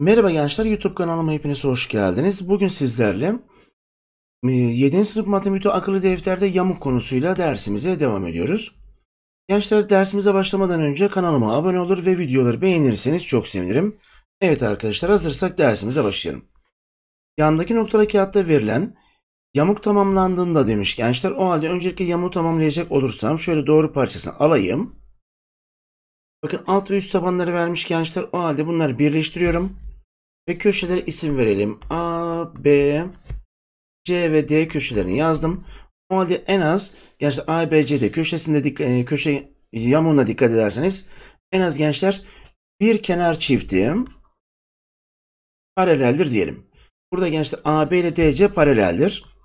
Merhaba gençler YouTube kanalıma hepiniz hoş geldiniz. Bugün sizlerle 7. E, sınıf matematik akıllı defterde yamuk konusuyla dersimize devam ediyoruz. Gençler dersimize başlamadan önce kanalıma abone olur ve videoları beğenirseniz çok sevinirim. Evet arkadaşlar hazırsak dersimize başlayalım. Yandaki noktalı kağıtta verilen Yamuk tamamlandığında demiş gençler. O halde öncelikle yamuğu tamamlayacak olursam şöyle doğru parçasını alayım. Bakın alt ve üst tabanları vermiş gençler. O halde bunları birleştiriyorum. Ve köşelere isim verelim. A, B, C ve D köşelerini yazdım. O halde en az gençler A, B, C, D köşesinde e, köşe yamuğuna dikkat ederseniz en az gençler bir kenar çifti paraleldir diyelim. Burada gençler AB ile DC paraleldir.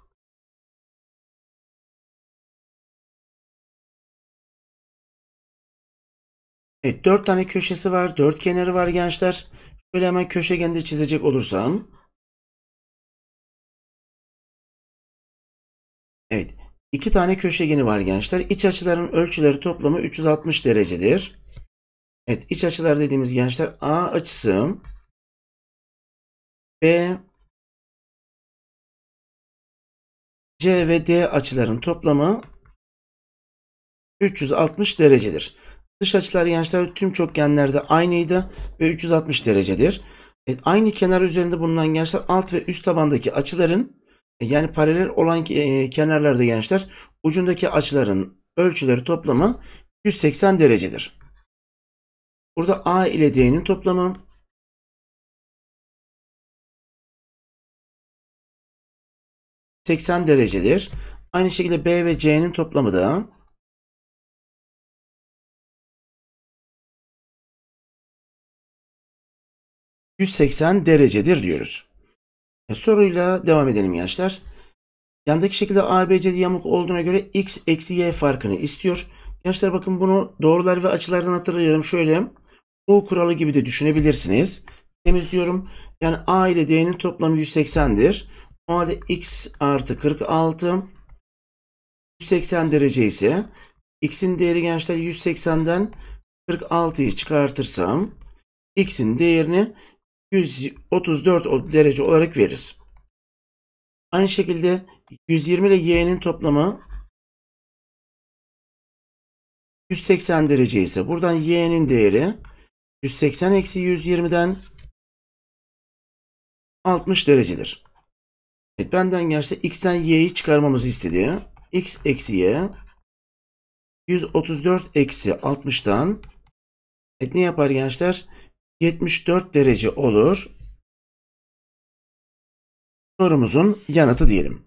Evet dört tane köşesi var. dört kenarı var gençler. Şöyle hemen köşegeni çizecek olursam. Evet. iki tane köşegeni var gençler. İç açıların ölçüleri toplamı 360 derecedir. Evet iç açılar dediğimiz gençler A açısı B C ve D açıların toplamı 360 derecedir. Dış açılar gençler tüm çokgenlerde aynıydı ve 360 derecedir. E, aynı kenar üzerinde bulunan gençler alt ve üst tabandaki açıların e, yani paralel olan e, kenarlarda gençler ucundaki açıların ölçüleri toplamı 180 derecedir. Burada A ile D'nin toplamı ...80 derecedir. Aynı şekilde B ve C'nin toplamı da 180 derecedir diyoruz. E, soruyla devam edelim gençler. Yandaki şekilde ABC yamuk olduğuna göre x eksi y farkını istiyor. Gençler bakın bunu doğrular ve açılardan hatırlayalım. Şöyle bu kuralı gibi de düşünebilirsiniz. Temizliyorum. Yani A ile D'nin toplamı 180'dir. O halde x artı 46 180 derece ise x'in değeri gençler 180'den 46'yı çıkartırsam x'in değerini 134 derece olarak veririz. Aynı şekilde 120 ile y'nin toplamı 180 derece ise buradan y'nin değeri 180 eksi 120'den 60 derecedir. Evet, benden gerçi x'ten y'yi çıkarmamızı istedi. x eksi y 134 eksi 60'tan evet, ne yapar gençler? 74 derece olur. Sorumuzun yanıtı diyelim.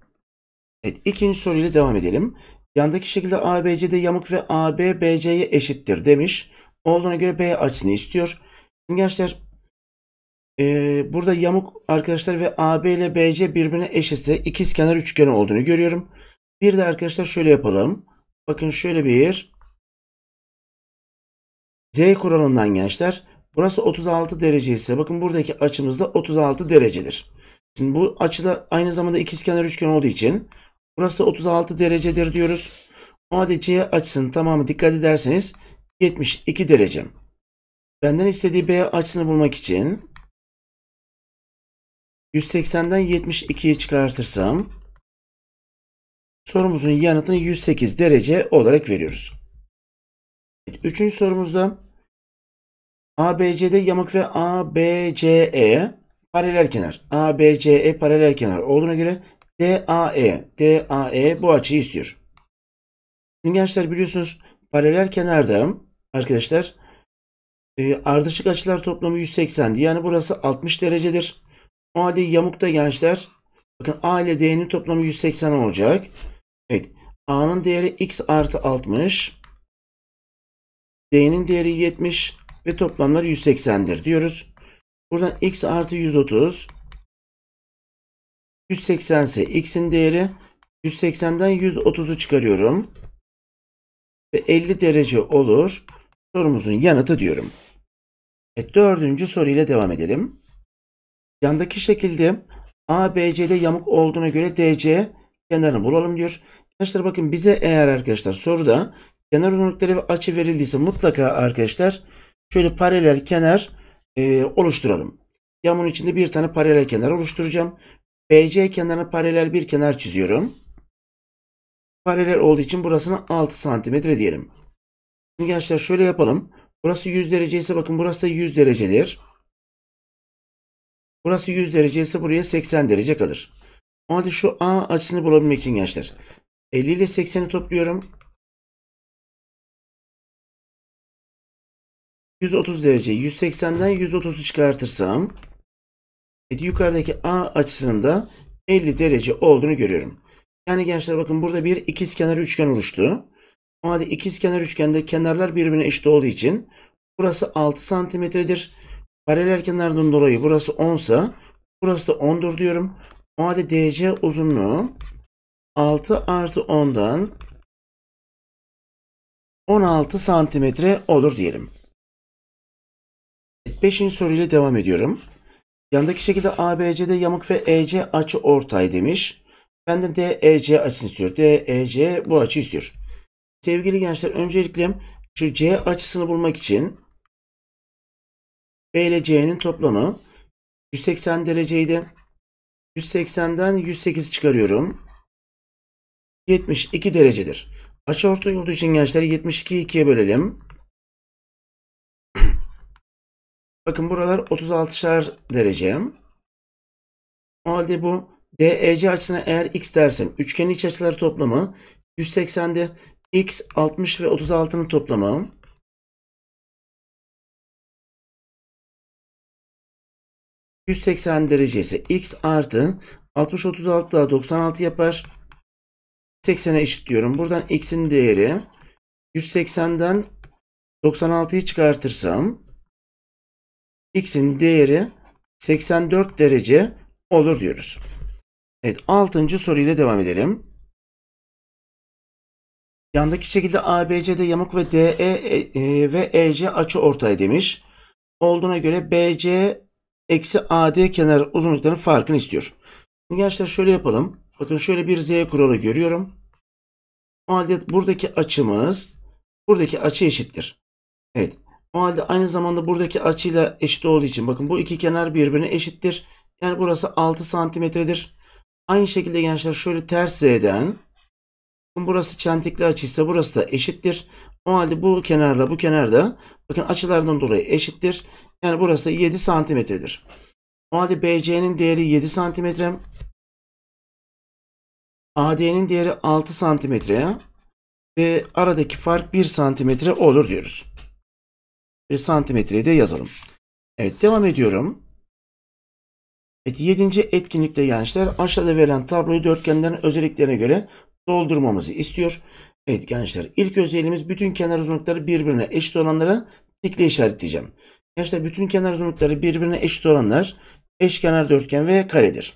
Evet, ikinci soruyla devam edelim. Yandaki şekilde ABC'de yamuk ve AB BC'ye eşittir demiş. Olduğuna göre B açısını istiyor. Şimdi gençler e, burada yamuk arkadaşlar ve AB ile BC birbirine eşitse ikizkenar üçgen olduğunu görüyorum. Bir de arkadaşlar şöyle yapalım. Bakın şöyle bir Z kuralından gençler Burası 36 derece ise bakın buradaki açımız da 36 derecedir. Şimdi bu açıda aynı zamanda ikizkenar üçgen olduğu için burası da 36 derecedir diyoruz. C açısının tamamı dikkat ederseniz 72 derece. Benden istediği B açısını bulmak için 180'den 72'yi çıkartırsam sorumuzun yanıtını 108 derece olarak veriyoruz. Üçüncü sorumuzda ABCD yamuk ve ABCE paralel kenar. ABCE paralel kenar olduğuna göre DAE, DAE bu açıyı istiyor. Şimdi gençler biliyorsunuz paralel kenarda arkadaşlar e, ardışık açılar toplamı 180'di. Yani burası 60 derecedir. O halde yamukta gençler bakın A ile D'nin toplamı 180 olacak. Evet. A'nın değeri x artı 60. D'nin değeri 70 ve toplamları 180'dir diyoruz. Buradan x artı 130 180 ise x'in değeri 180'den 130'u çıkarıyorum. Ve 50 derece olur. Sorumuzun yanıtı diyorum. E, dördüncü soruyla devam edelim. Yandaki şekilde ABC'de yamuk olduğuna göre DC kenarını bulalım diyor. Arkadaşlar bakın bize eğer arkadaşlar soruda kenar uzunlukları ve açı verildiyse mutlaka arkadaşlar şöyle paralel kenar e, oluşturalım. Yamun içinde bir tane paralel kenar oluşturacağım. BC kenarına paralel bir kenar çiziyorum. Paralel olduğu için burasına 6 santimetre diyelim. Şimdi gençler şöyle yapalım. Burası 100 derece ise bakın burası da 100 derecedir. Burası 100 derece ise buraya 80 derece kalır. O halde şu A açısını bulabilmek için gençler. 50 ile 80'i topluyorum. 130 derece. 180'den 130'u çıkartırsam yukarıdaki A açısının da 50 derece olduğunu görüyorum. Yani gençler bakın burada bir ikizkenar üçgen oluştu. O halde ikizkenar üçgende kenarlar birbirine eşit olduğu için burası 6 santimetredir. Paralel kenardan dolayı burası 10 sa burası da 10'dur diyorum. O halde DC uzunluğu 6 artı 10'dan 16 santimetre olur diyelim. Beşinci soruyla devam ediyorum. Yandaki şekilde ABC'de yamuk ve EC açı ortay demiş. Benden de DEC açısını istiyor. DEC bu açı istiyor. Sevgili gençler öncelikle şu C açısını bulmak için B ile C'nin toplamı 180 dereceydi. 180'den 108 çıkarıyorum. 72 derecedir. Açı ortay olduğu için gençler 72'yi 2'ye bölelim. Bakın buralar 36'şar derecem. O halde bu DEC açısına eğer x dersem üçgenin iç açıları toplamı 180'de x 60 ve 36'nın toplamı. ...180 derece ise x artı 60 36 daha 96 yapar. 80'e eşit diyorum. Buradan x'in değeri 180'den 96'yı çıkartırsam x'in değeri 84 derece olur diyoruz. Evet 6. soruyla devam edelim. Yandaki şekilde ABC'de yamuk ve DE e, e, ve EC açı ortay demiş. Olduğuna göre BC eksi AD kenar uzunluklarının farkını istiyor. Şimdi gençler şöyle yapalım. Bakın şöyle bir Z kuralı görüyorum. O halde buradaki açımız buradaki açı eşittir. Evet. O halde aynı zamanda buradaki açıyla eşit olduğu için bakın bu iki kenar birbirine eşittir. Yani burası 6 santimetredir. Aynı şekilde gençler şöyle ters eden, burası çentikli açıysa burası da eşittir. O halde bu kenarla bu kenarda, bakın açılardan dolayı eşittir. Yani burası da 7 santimetredir. O halde BC'nin değeri 7 santimetre. AD'nin değeri 6 santimetre ve aradaki fark 1 santimetre olur diyoruz. Bir santimetreyi de yazalım. Evet devam ediyorum. Evet, yedinci etkinlikte gençler aşağıda verilen tabloyu dörtgenlerin özelliklerine göre doldurmamızı istiyor. Evet gençler ilk özelliğimiz bütün kenar uzunlukları birbirine eşit olanlara tikle işaretleyeceğim. Gençler bütün kenar uzunlukları birbirine eşit olanlar eşkenar dörtgen ve karedir.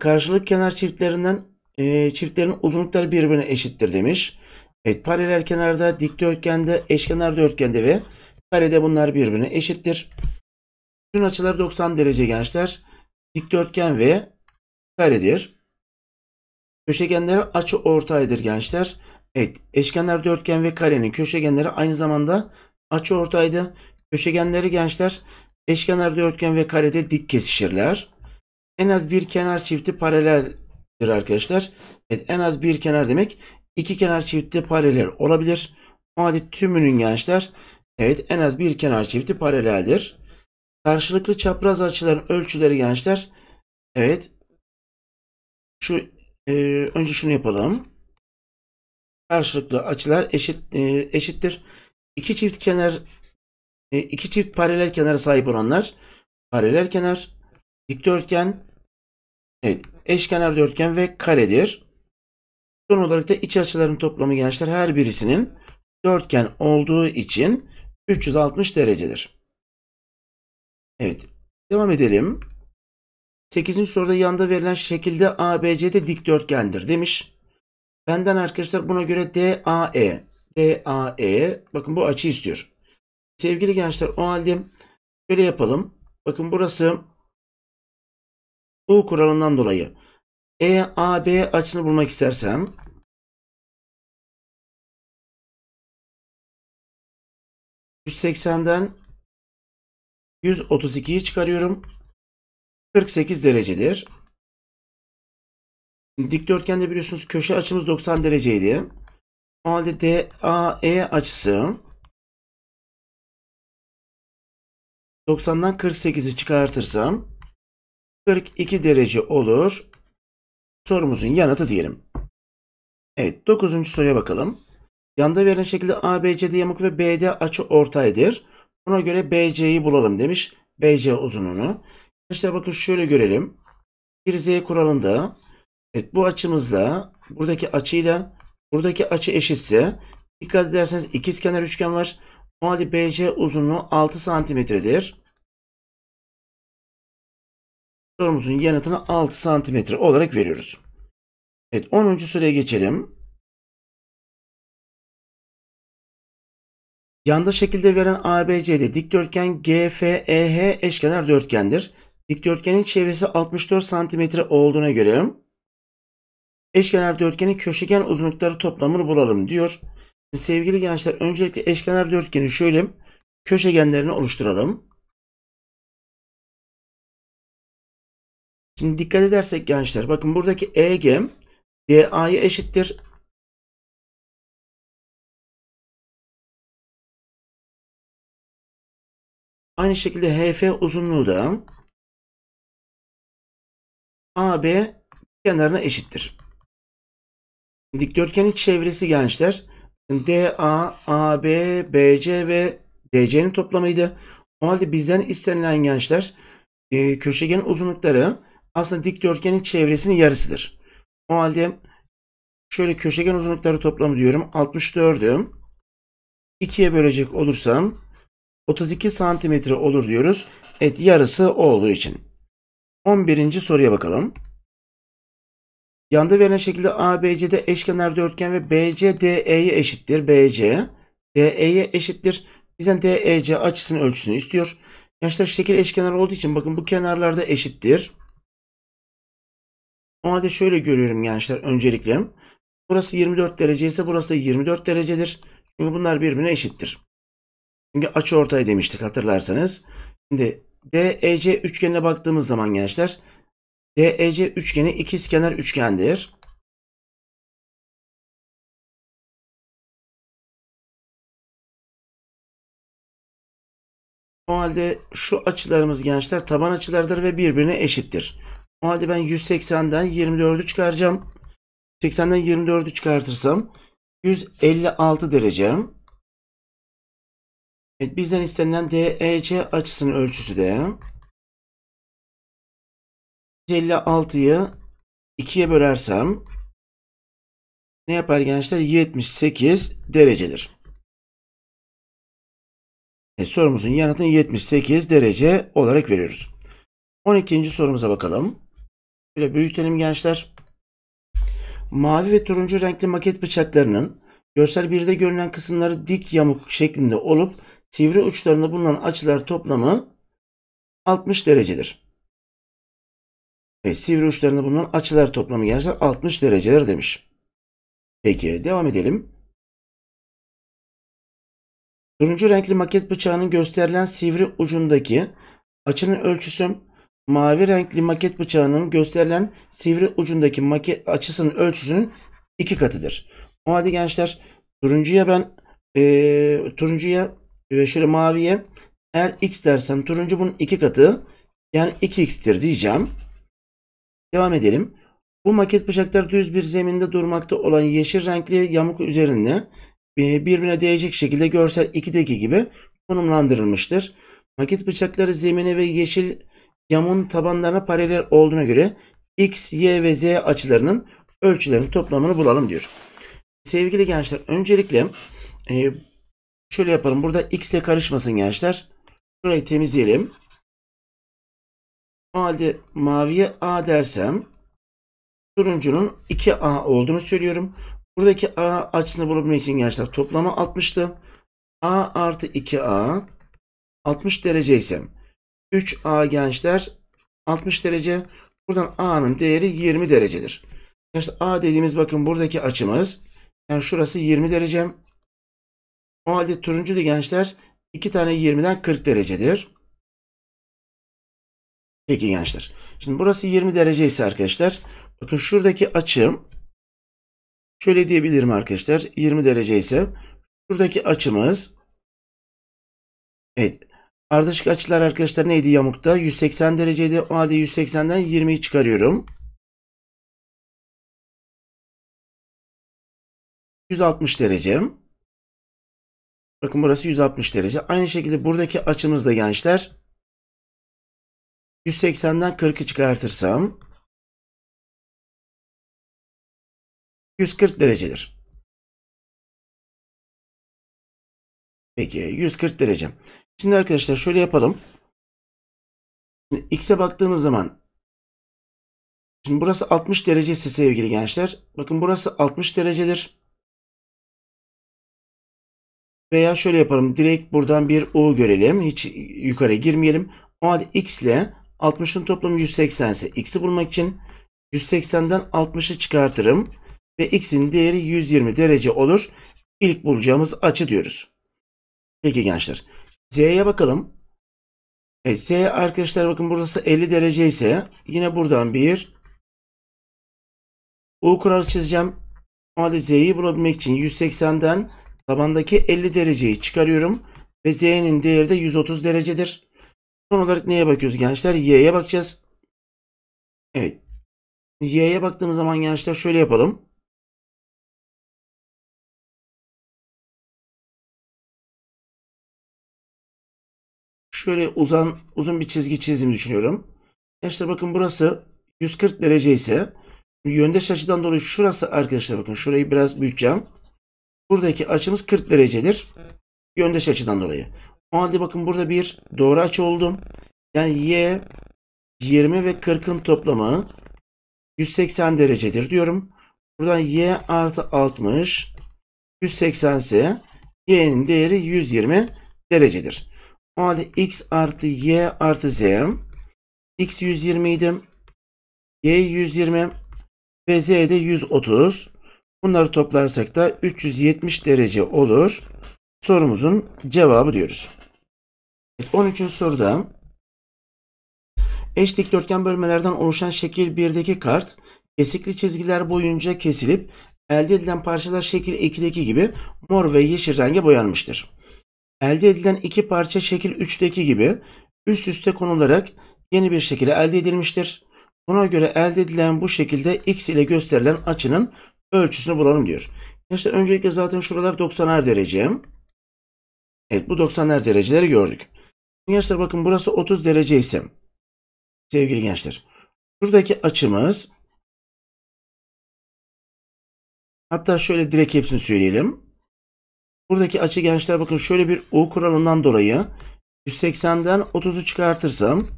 Karşılık kenar çiftlerinden e, çiftlerin uzunlukları birbirine eşittir demiş. Evet paralel kenarda, dikdörtgende, eşkenar dörtgende ve karede bunlar birbirine eşittir. Bütün açılar 90 derece gençler. Dikdörtgen ve karedir. Köşegenleri açı ortaydır gençler. Evet eşkenar dörtgen ve karenin köşegenleri aynı zamanda açı ortaydı. Köşegenleri gençler eşkenar dörtgen ve karede dik kesişirler. En az bir kenar çifti paraleldir arkadaşlar. Evet, en az bir kenar demek iki kenar çifti paralel olabilir. Madde tümünün gençler evet en az bir kenar çifti paraleldir. Karşılıklı çapraz açıların ölçüleri gençler evet şu e, önce şunu yapalım. Karşılıklı açılar eşit e, eşittir. İki çift kenar e, iki çift paralel kenara sahip olanlar paralel kenar, dikdörtgen, evet, eşkenar dörtgen ve karedir. Son olarak da iç açıların toplamı gençler her birisinin dörtgen olduğu için 360 derecedir. Evet. Devam edelim. 8. soruda yanda verilen şekilde ABC'de dikdörtgendir demiş. Benden arkadaşlar buna göre DAE. DAE bakın bu açı istiyor. Sevgili gençler o halde şöyle yapalım. Bakın burası U kuralından dolayı EAB açısını bulmak istersem ...180'den 132'yi çıkarıyorum. 48 derecedir. Dikdörtgende biliyorsunuz köşe açımız 90 dereceydi. O halde DAE açısı 90'dan 48'i çıkartırsam 42 derece olur sorumuzun yanıtı diyelim. Evet dokuzuncu soruya bakalım. Yanda verilen şekilde ABCD yamuk ve BD açı ortaydır. Buna göre BC'yi bulalım demiş. BC uzunluğunu. Arkadaşlar bakın şöyle görelim. Bir Z kuralında evet, bu açımızda buradaki açıyla buradaki açı eşitse dikkat ederseniz ikizkenar üçgen var. O halde BC uzunluğu 6 santimetredir. Sorumuzun yanıtını 6 santimetre olarak veriyoruz. Evet 10. soruya geçelim. Yanda şekilde veren ABC'de dikdörtgen GFEH eşkenar dörtgendir. Dikdörtgenin çevresi 64 santimetre olduğuna göre eşkenar dörtgenin köşegen uzunlukları toplamını bulalım diyor. Sevgili gençler öncelikle eşkenar dörtgeni şöyle köşegenlerini oluşturalım. Şimdi dikkat edersek gençler bakın buradaki EG DA'ya eşittir. Aynı şekilde HF uzunluğu da AB kenarına eşittir. Dikdörtgenin çevresi gençler DA, AB, BC ve DC'nin toplamıydı. O halde bizden istenilen gençler e, köşegen uzunlukları aslında dikdörtgenin çevresinin yarısıdır. O halde şöyle köşegen uzunlukları toplamı diyorum. 64'ü 2'ye bölecek olursam 32 santimetre olur diyoruz. Evet yarısı o olduğu için. 11. soruya bakalım. Yanda verilen şekilde ABC'de eşkenar dörtgen ve BC DE'ye eşittir. BC DE'ye eşittir. Bizden DEC açısının ölçüsünü istiyor. Yaşlar şekil eşkenar olduğu için bakın bu kenarlarda eşittir. Normalde şöyle görüyorum gençler önceliklerim. Burası 24 derece ise burası da 24 derecedir. Çünkü bunlar birbirine eşittir. Çünkü açı ortay demiştik hatırlarsanız. Şimdi DEC üçgenine baktığımız zaman gençler DEC üçgeni ikizkenar üçgendir. O halde şu açılarımız gençler taban açılardır ve birbirine eşittir. O ben 180'den 24'ü çıkaracağım. 80'den 24'ü çıkartırsam 156 derece. Evet, bizden istenilen DEC açısının ölçüsü de 156'yı 2'ye bölersem ne yapar gençler? 78 derecedir. Evet, sorumuzun yanıtını 78 derece olarak veriyoruz. 12. sorumuza bakalım. Böyle büyütelim gençler. Mavi ve turuncu renkli maket bıçaklarının görsel birde görünen kısımları dik yamuk şeklinde olup sivri uçlarında bulunan açılar toplamı 60 derecedir. Evet, sivri uçlarında bulunan açılar toplamı gençler 60 dereceler demiş. Peki devam edelim. Turuncu renkli maket bıçağının gösterilen sivri ucundaki açının ölçüsü Mavi renkli maket bıçağının gösterilen sivri ucundaki maket açısının ölçüsünün iki katıdır. O halde gençler turuncuya ben e, turuncuya ve şöyle maviye eğer x dersem turuncu bunun iki katı yani 2x'tir diyeceğim. Devam edelim. Bu maket bıçaklar düz bir zeminde durmakta olan yeşil renkli yamuk üzerinde e, birbirine değecek şekilde görsel 2'deki gibi konumlandırılmıştır. Maket bıçakları zemine ve yeşil Yamun tabanlarına paralel olduğuna göre x, y ve z açılarının ölçülerinin toplamını bulalım diyor. Sevgili gençler öncelikle e, şöyle yapalım. Burada x ile karışmasın gençler. Burayı temizleyelim. O halde maviye A dersem turuncunun 2A olduğunu söylüyorum. Buradaki A açısını bulabilmek için gençler toplamı 60'tı. A artı 2A 60 derece 3A gençler 60 derece. Buradan A'nın değeri 20 derecedir. İşte A dediğimiz bakın buradaki açımız. Yani şurası 20 derece. O halde turuncu da gençler 2 tane 20'den 40 derecedir. Peki gençler. Şimdi burası 20 derece ise arkadaşlar. Bakın şuradaki açım şöyle diyebilirim arkadaşlar. 20 derece ise şuradaki açımız evet Ardışık açılar arkadaşlar neydi yamukta? 180 dereceydi. O halde 180'den 20'yi çıkarıyorum. 160 derecem. Bakın burası 160 derece. Aynı şekilde buradaki açımız da gençler 180'den 40'ı çıkartırsam 140 derecedir. Peki 140 derece. Şimdi arkadaşlar şöyle yapalım. x'e baktığımız zaman Şimdi burası 60 derece derecesi sevgili gençler. Bakın burası 60 derecedir. Veya şöyle yapalım. Direkt buradan bir U görelim. Hiç yukarı girmeyelim. O halde x ile 60'ın toplamı 180 ise x'i bulmak için 180'den 60'ı çıkartırım. Ve x'in değeri 120 derece olur. İlk bulacağımız açı diyoruz. Peki gençler. Z'ye bakalım. Evet, Z arkadaşlar bakın burası 50 derece ise yine buradan bir U kuralı çizeceğim. O Z'yi bulabilmek için 180'den tabandaki 50 dereceyi çıkarıyorum. Ve Z'nin değeri de 130 derecedir. Son olarak neye bakıyoruz gençler? Y'ye bakacağız. Evet. Y'ye baktığımız zaman gençler şöyle yapalım. şöyle uzan uzun bir çizgi çizdiğimi düşünüyorum. Arkadaşlar bakın burası 140 derece ise yöndeş açıdan dolayı şurası arkadaşlar bakın şurayı biraz büyüteceğim. Buradaki açımız 40 derecedir. Yöndeş açıdan dolayı. O halde bakın burada bir doğru açı oldum. Yani y 20 ve 40'ın toplamı 180 derecedir diyorum. Buradan y artı 60 180 ise y'nin değeri 120 derecedir. O halde x artı y artı z. x 120 idi. y 120 ve z de 130. Bunları toplarsak da 370 derece olur. Sorumuzun cevabı diyoruz. 13. soruda eş dikdörtgen bölmelerden oluşan şekil 1'deki kart kesikli çizgiler boyunca kesilip elde edilen parçalar şekil 2'deki gibi mor ve yeşil renge boyanmıştır. Elde edilen iki parça şekil 3'teki gibi üst üste konularak yeni bir şekilde elde edilmiştir. Buna göre elde edilen bu şekilde x ile gösterilen açının ölçüsünü bulalım diyor. Gençler işte öncelikle zaten şuralar 90'ar derece. Evet bu 90'lar dereceleri gördük. Gençler bakın burası 30 derece ise sevgili gençler buradaki açımız hatta şöyle direkt hepsini söyleyelim. Buradaki açı gençler bakın şöyle bir U kuralından dolayı 180'den 30'u çıkartırsam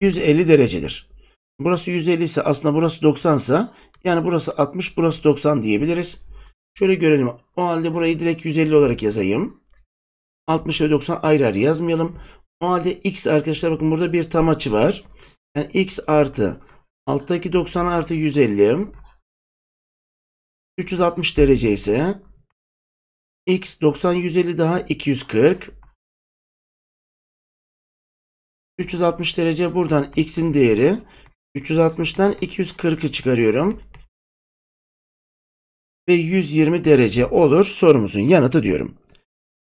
150 derecedir. Burası 150 ise aslında burası 90 ise yani burası 60 burası 90 diyebiliriz. Şöyle görelim. O halde burayı direkt 150 olarak yazayım. 60 ve 90 ayrı ayrı yazmayalım. O halde x arkadaşlar bakın burada bir tam açı var. Yani x artı alttaki 90 artı 150 360 derece ise X 90 150 daha 240. 360 derece buradan x'in değeri 360'tan 240'ı çıkarıyorum. Ve 120 derece olur sorumuzun yanıtı diyorum.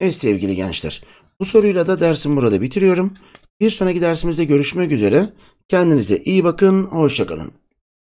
Evet sevgili gençler. Bu soruyla da dersimi burada bitiriyorum. Bir sonraki dersimizde görüşmek üzere. Kendinize iyi bakın. Hoşçakalın.